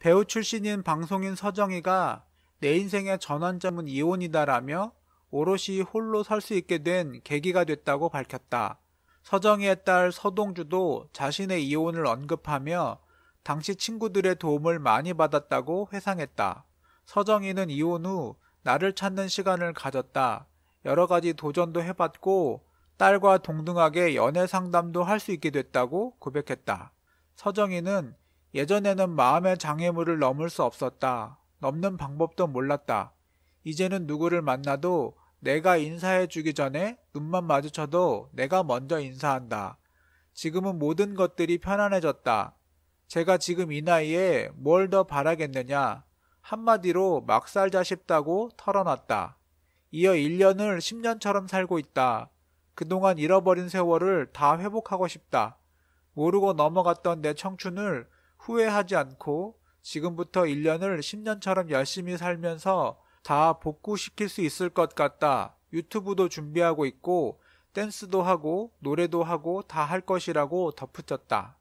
배우 출신인 방송인 서정희가 내 인생의 전환점은 이혼이다라며 오롯이 홀로 설 수 있게 된 계기가 됐다고 밝혔다. 서정희의 딸 서동주도 자신의 이혼을 언급하며 당시 친구들의 도움을 많이 받았다고 회상했다. 서정희는 이혼 후 나를 찾는 시간을 가졌다. 여러 가지 도전도 해봤고 딸과 동등하게 연애 상담도 할 수 있게 됐다고 고백했다. 서정희는 예전에는 마음의 장애물을 넘을 수 없었다. 넘는 방법도 몰랐다. 이제는 누구를 만나도 내가 인사해 주기 전에 눈만 마주쳐도 내가 먼저 인사한다. 지금은 모든 것들이 편안해졌다. 제가 지금 이 나이에 뭘 더 바라겠느냐. 한마디로 막살자 싶다고 털어놨다. 이어 1년을 10년처럼 살고 있다. 그동안 잃어버린 세월을 다 회복하고 싶다. 모르고 넘어갔던 내 청춘을 후회하지 않고 지금부터 1년을 10년처럼 열심히 살면서 다 복구시킬 수 있을 것 같다. 유튜브도 준비하고 있고 댄스도 하고 노래도 하고 다 할 것이라고 덧붙였다.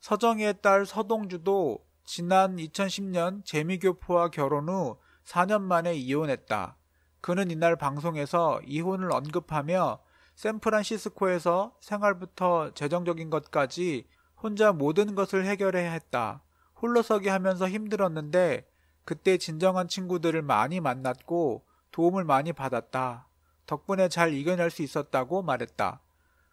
서정희의 딸 서동주도 지난 2010년 재미교포와 결혼 후 4년 만에 이혼했다. 그는 이날 방송에서 이혼을 언급하며 샌프란시스코에서 생활부터 재정적인 것까지 혼자 모든 것을 해결해야 했다. 홀로서기 하면서 힘들었는데 그때 진정한 친구들을 많이 만났고 도움을 많이 받았다. 덕분에 잘 이겨낼 수 있었다고 말했다.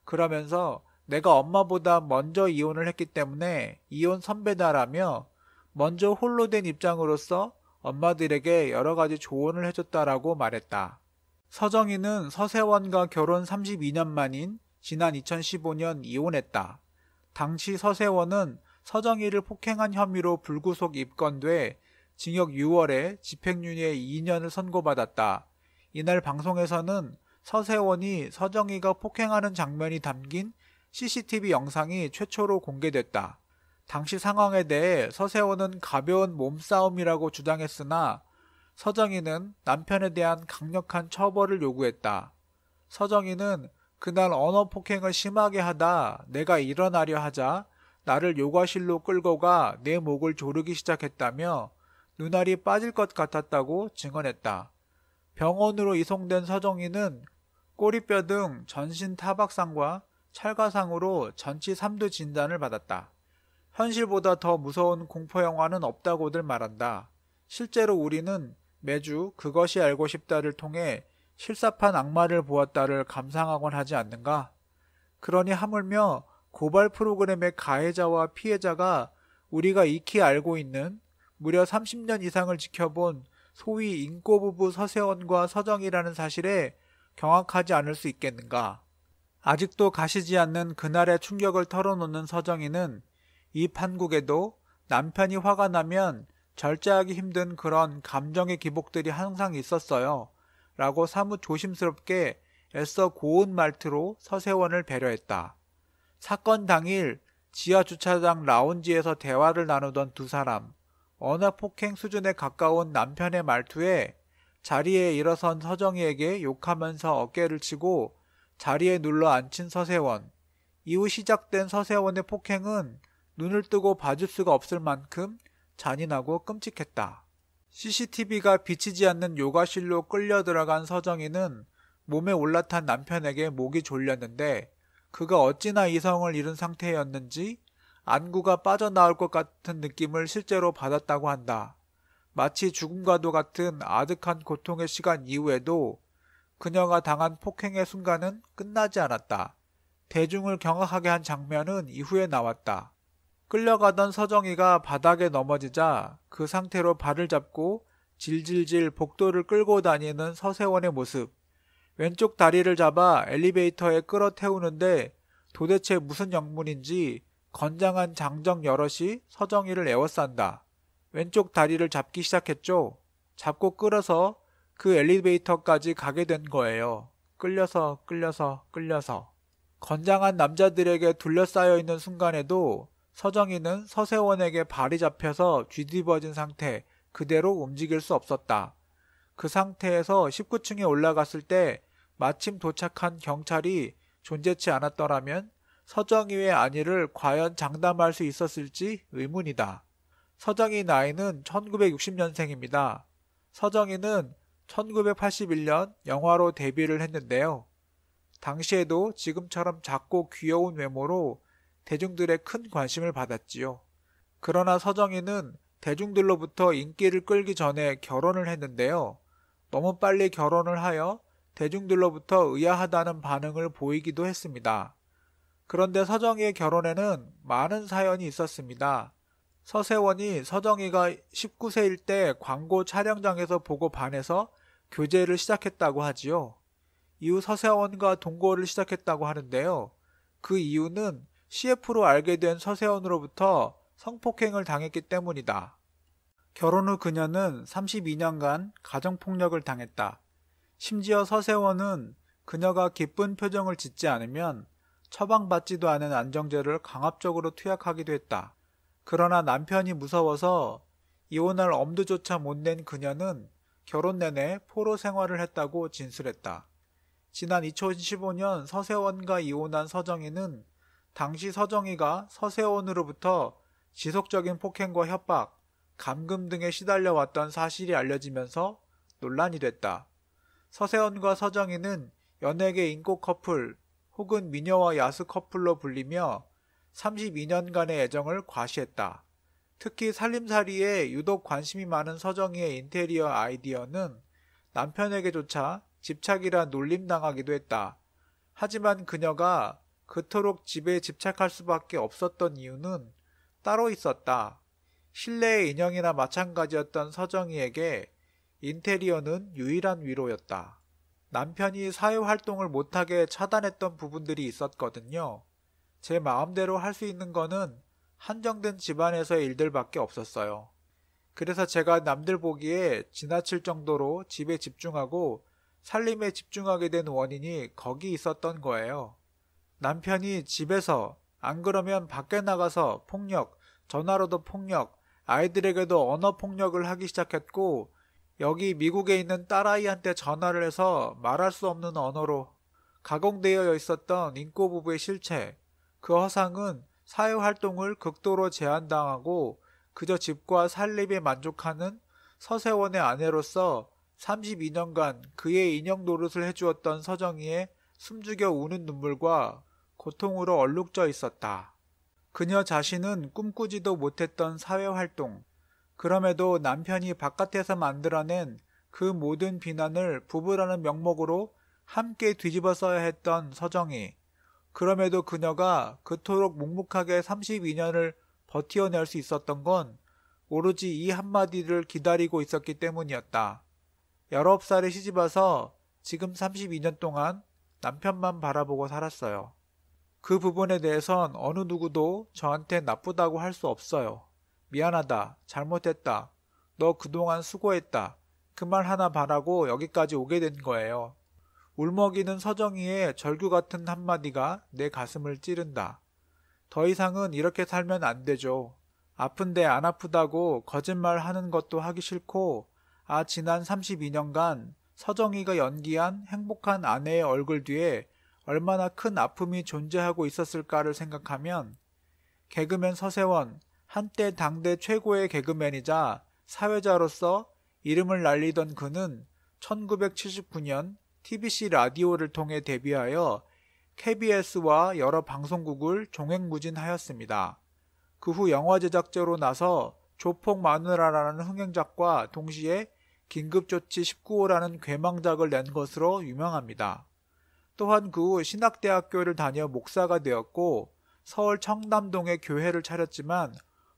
그러면서 내가 엄마보다 먼저 이혼을 했기 때문에 이혼 선배다라며 먼저 홀로 된 입장으로서 엄마들에게 여러 가지 조언을 해줬다라고 말했다. 서정희는 서세원과 결혼 32년 만인 지난 2015년 이혼했다. 당시 서세원은 서정희를 폭행한 혐의로 불구속 입건돼 징역 6월에 집행유예 2년을 선고받았다. 이날 방송에서는 서세원이 서정희가 폭행하는 장면이 담긴 CCTV 영상이 최초로 공개됐다. 당시 상황에 대해 서세원은 가벼운 몸싸움이라고 주장했으나 서정희는 남편에 대한 강력한 처벌을 요구했다. 서정희는 그날 언어 폭행을 심하게 하다 내가 일어나려 하자 나를 요가실로 끌고 가 내 목을 조르기 시작했다며 눈알이 빠질 것 같았다고 증언했다. 병원으로 이송된 서정희는 꼬리뼈 등 전신 타박상과 찰가상으로 전치 3두 진단을 받았다. 현실보다 더 무서운 공포영화는 없다고들 말한다. 실제로 우리는 매주 그것이 알고 싶다를 통해 실사판 악마를 보았다를 감상하곤 하지 않는가? 그러니 하물며 고발 프로그램의 가해자와 피해자가 우리가 익히 알고 있는 무려 30년 이상을 지켜본 소위 인꼬부부 서세원과 서정이라는 사실에 경악하지 않을 수 있겠는가. 아직도 가시지 않는 그날의 충격을 털어놓는 서정이는 이 판국에도 남편이 화가 나면 절제하기 힘든 그런 감정의 기복들이 항상 있었어요. 라고 사뭇 조심스럽게 애써 고운 말투로 서세원을 배려했다. 사건 당일 지하 주차장 라운지에서 대화를 나누던 두 사람, 어느 폭행 수준에 가까운 남편의 말투에 자리에 일어선 서정희에게 욕하면서 어깨를 치고 자리에 눌러 앉힌 서세원. 이후 시작된 서세원의 폭행은 눈을 뜨고 봐줄 수가 없을 만큼 잔인하고 끔찍했다. CCTV가 비치지 않는 요가실로 끌려 들어간 서정이는 몸에 올라탄 남편에게 목이 졸렸는데 그가 어찌나 이성을 잃은 상태였는지 안구가 빠져나올 것 같은 느낌을 실제로 받았다고 한다. 마치 죽음과도 같은 아득한 고통의 시간 이후에도 그녀가 당한 폭행의 순간은 끝나지 않았다. 대중을 경악하게 한 장면은 이후에 나왔다. 끌려가던 서정이가 바닥에 넘어지자 그 상태로 발을 잡고 질질질 복도를 끌고 다니는 서세원의 모습. 왼쪽 다리를 잡아 엘리베이터에 끌어 태우는데 도대체 무슨 영문인지 건장한 장정 여럿이 서정이를 에워싼다. 왼쪽 다리를 잡기 시작했죠. 잡고 끌어서 그 엘리베이터까지 가게 된 거예요. 끌려서 끌려서 끌려서. 건장한 남자들에게 둘러싸여 있는 순간에도 서정희는 서세원에게 발이 잡혀서 뒤집어진 상태 그대로 움직일 수 없었다. 그 상태에서 19층에 올라갔을 때 마침 도착한 경찰이 존재치 않았더라면 서정희의 안위를 과연 장담할 수 있었을지 의문이다. 서정희 나이는 1960년생입니다. 서정희는 1981년 영화로 데뷔를 했는데요. 당시에도 지금처럼 작고 귀여운 외모로 대중들의 큰 관심을 받았지요. 그러나 서정희는 대중들로부터 인기를 끌기 전에 결혼을 했는데요. 너무 빨리 결혼을 하여 대중들로부터 의아하다는 반응을 보이기도 했습니다. 그런데 서정희의 결혼에는 많은 사연이 있었습니다. 서세원이 서정희가 19세일 때 광고 촬영장에서 보고 반해서 교제를 시작했다고 하지요. 이후 서세원과 동거를 시작했다고 하는데요. 그 이유는 CF로 알게 된 서세원으로부터 성폭행을 당했기 때문이다. 결혼 후 그녀는 32년간 가정폭력을 당했다. 심지어 서세원은 그녀가 기쁜 표정을 짓지 않으면 처방받지도 않은 안정제를 강압적으로 투약하기도 했다. 그러나 남편이 무서워서 이혼할 엄두조차 못 낸 그녀는 결혼 내내 포로 생활을 했다고 진술했다. 지난 2015년 서세원과 이혼한 서정희는 당시 서정희가 서세원으로부터 지속적인 폭행과 협박, 감금 등에 시달려 왔던 사실이 알려지면서 논란이 됐다. 서세원과 서정희는 연예계 인고 커플 혹은 미녀와 야수 커플로 불리며 32년간의 애정을 과시했다. 특히 살림살이에 유독 관심이 많은 서정희의 인테리어 아이디어는 남편에게조차 집착이라 놀림당하기도 했다. 하지만 그녀가 그토록 집에 집착할 수밖에 없었던 이유는 따로 있었다. 실내의 인형이나 마찬가지였던 서정이에게 인테리어는 유일한 위로였다. 남편이 사회활동을 못하게 차단했던 부분들이 있었거든요. 제 마음대로 할 수 있는 거는 한정된 집안에서의 일들밖에 없었어요. 그래서 제가 남들 보기에 지나칠 정도로 집에 집중하고 살림에 집중하게 된 원인이 거기 있었던 거예요. 남편이 집에서 안 그러면 밖에 나가서 폭력, 전화로도 폭력, 아이들에게도 언어 폭력을 하기 시작했고 여기 미국에 있는 딸아이한테 전화를 해서 말할 수 없는 언어로 가공되어 있었던 인꼬 부부의 실체, 그 허상은 사회 활동을 극도로 제한당하고 그저 집과 살림에 만족하는 서세원의 아내로서 32년간 그의 인형 노릇을 해주었던 서정희의 숨죽여 우는 눈물과 고통으로 얼룩져 있었다. 그녀 자신은 꿈꾸지도 못했던 사회활동, 그럼에도 남편이 바깥에서 만들어낸 그 모든 비난을 부부라는 명목으로 함께 뒤집어 써야 했던 서정이, 그럼에도 그녀가 그토록 묵묵하게 32년을 버티어낼 수 있었던 건 오로지 이 한마디를 기다리고 있었기 때문이었다. 19살에 시집와서 지금 32년 동안 남편만 바라보고 살았어요. 그 부분에 대해선 어느 누구도 저한테 나쁘다고 할 수 없어요. 미안하다. 잘못했다. 너 그동안 수고했다. 그 말 하나 바라고 여기까지 오게 된 거예요. 울먹이는 서정이의 절규 같은 한마디가 내 가슴을 찌른다. 더 이상은 이렇게 살면 안 되죠. 아픈데 안 아프다고 거짓말 하는 것도 하기 싫고, 아, 지난 32년간 서정이가 연기한 행복한 아내의 얼굴 뒤에 얼마나 큰 아픔이 존재하고 있었을까를 생각하면 개그맨 서세원, 한때 당대 최고의 개그맨이자 사회자로서 이름을 날리던 그는 1979년 TBC 라디오를 통해 데뷔하여 KBS와 여러 방송국을 종횡무진하였습니다. 그 후 영화 제작자로 나서 조폭 마누라라는 흥행작과 동시에 긴급조치 19호라는 괴망작을 낸 것으로 유명합니다. 또한 그 후 신학대학교를 다녀 목사가 되었고 서울 청담동에 교회를 차렸지만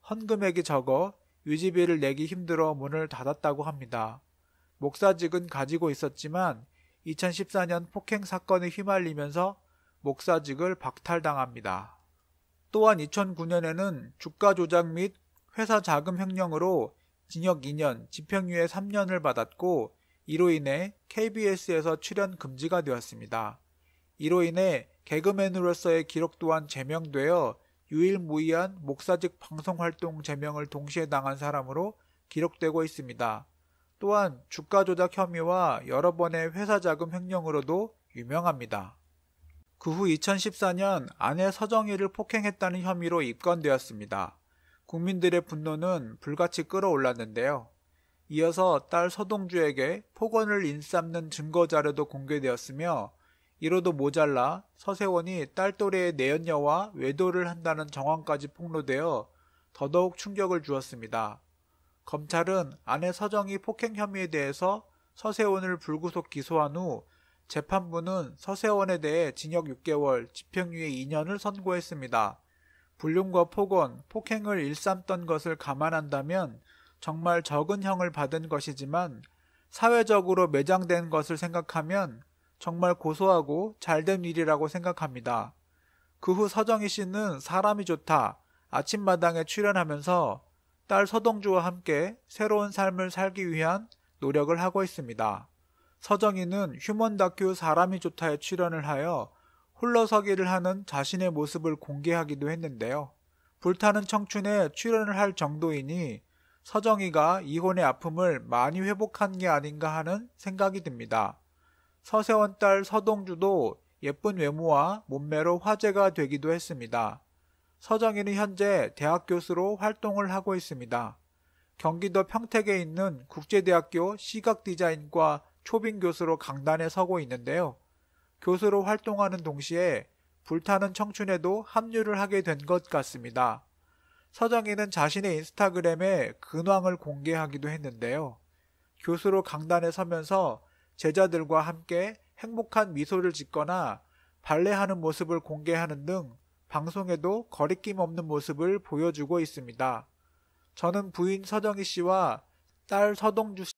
헌금액이 적어 유지비를 내기 힘들어 문을 닫았다고 합니다. 목사직은 가지고 있었지만 2014년 폭행 사건에 휘말리면서 목사직을 박탈당합니다. 또한 2009년에는 주가 조작 및 회사 자금 횡령으로 징역 2년, 집행유예 3년을 받았고 이로 인해 KBS에서 출연 금지가 되었습니다. 이로 인해 개그맨으로서의 기록 또한 제명되어 유일무이한 목사직 방송활동 제명을 동시에 당한 사람으로 기록되고 있습니다. 또한 주가 조작 혐의와 여러 번의 회사 자금 횡령으로도 유명합니다. 그 후 2014년 아내 서정희를 폭행했다는 혐의로 입건되었습니다. 국민들의 분노는 불같이 끌어올랐는데요. 이어서 딸 서동주에게 폭언을 인삼는 증거 자료도 공개되었으며 이로도 모자라 서세원이 딸또래의 내연녀와 외도를 한다는 정황까지 폭로되어 더더욱 충격을 주었습니다. 검찰은 아내 서정이 폭행 혐의에 대해서 서세원을 불구속 기소한 후 재판부는 서세원에 대해 징역 6개월, 집행유예 2년을 선고했습니다. 불륜과 폭언, 폭행을 일삼던 것을 감안한다면 정말 적은 형을 받은 것이지만 사회적으로 매장된 것을 생각하면 정말 고소하고 잘된 일이라고 생각합니다. 그 후 서정희 씨는 사람이 좋다 아침마당에 출연하면서 딸 서동주와 함께 새로운 삶을 살기 위한 노력을 하고 있습니다. 서정희는 휴먼 다큐 사람이 좋다에 출연을 하여 홀러서기를 하는 자신의 모습을 공개하기도 했는데요. 불타는 청춘에 출연을 할 정도이니 서정희가 이혼의 아픔을 많이 회복한 게 아닌가 하는 생각이 듭니다. 서세원 딸 서동주도 예쁜 외모와 몸매로 화제가 되기도 했습니다. 서정희는 현재 대학 교수로 활동을 하고 있습니다. 경기도 평택에 있는 국제대학교 시각디자인과 초빙 교수로 강단에 서고 있는데요. 교수로 활동하는 동시에 불타는 청춘에도 합류를 하게 된 것 같습니다. 서정희는 자신의 인스타그램에 근황을 공개하기도 했는데요. 교수로 강단에 서면서 제자들과 함께 행복한 미소를 짓거나 발레하는 모습을 공개하는 등 방송에도 거리낌 없는 모습을 보여주고 있습니다. 저는 부인 서정희 씨와 딸 서동주